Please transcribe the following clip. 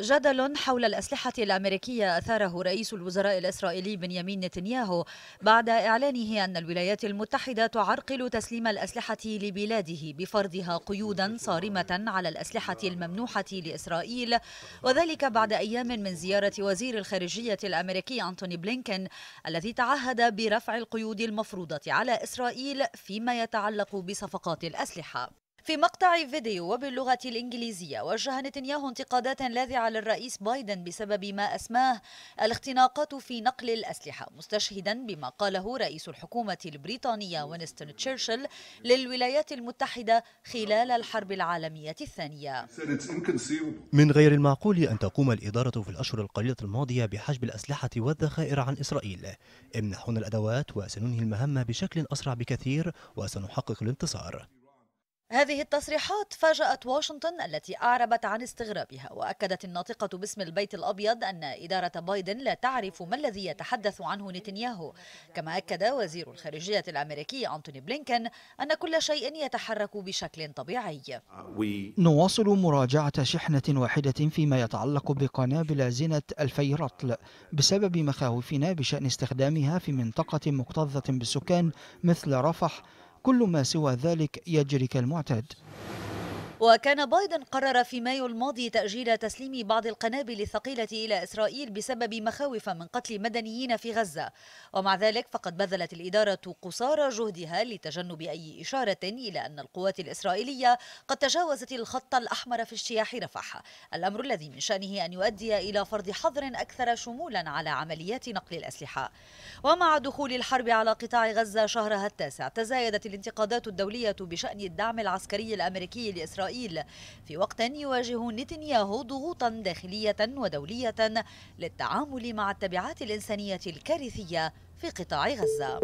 جدل حول الأسلحة الأمريكية أثاره رئيس الوزراء الإسرائيلي بنيامين نتنياهو بعد إعلانه أن الولايات المتحدة تعرقل تسليم الأسلحة لبلاده بفرضها قيودا صارمة على الأسلحة الممنوحة لإسرائيل وذلك بعد أيام من زيارة وزير الخارجية الأمريكي أنتوني بلينكن الذي تعهد برفع القيود المفروضة على إسرائيل فيما يتعلق بصفقات الأسلحة في مقطع فيديو وباللغة الإنجليزية وجه نتنياهو انتقادات لاذعة للرئيس بايدن بسبب ما أسماه الاختناقات في نقل الأسلحة مستشهدا بما قاله رئيس الحكومة البريطانية وينستون تشرشل للولايات المتحدة خلال الحرب العالمية الثانية من غير المعقول أن تقوم الإدارة في الأشهر القليلة الماضية بحجب الأسلحة والذخائر عن إسرائيل امنحونا الأدوات وسننهي المهمة بشكل أسرع بكثير وسنحقق الانتصار هذه التصريحات فاجأت واشنطن التي أعربت عن استغرابها وأكدت الناطقة باسم البيت الأبيض أن إدارة بايدن لا تعرف ما الذي يتحدث عنه نتنياهو كما أكد وزير الخارجية الأمريكي أنتوني بلينكن أن كل شيء يتحرك بشكل طبيعي نواصل مراجعة شحنة واحدة فيما يتعلق بقنابل زينة الفي رطل بسبب مخاوفنا بشأن استخدامها في منطقة مكتظة بالسكان مثل رفح كل ما سوى ذلك يجري كالمعتاد وكان بايدن قرر في مايو الماضي تأجيل تسليم بعض القنابل الثقيلة إلى إسرائيل بسبب مخاوف من قتل مدنيين في غزة ومع ذلك فقد بذلت الإدارة قصارى جهدها لتجنب أي إشارة إلى أن القوات الإسرائيلية قد تجاوزت الخط الأحمر في اجتياح رفح الأمر الذي من شأنه أن يؤدي إلى فرض حظر أكثر شمولا على عمليات نقل الأسلحة ومع دخول الحرب على قطاع غزة شهرها التاسع تزايدت الانتقادات الدولية بشأن الدعم العسكري الأمريكي لإسرائيل إسرائيل في وقت يواجه نتنياهو ضغوطا داخلية ودولية للتعامل مع التبعات الإنسانية الكارثية في قطاع غزة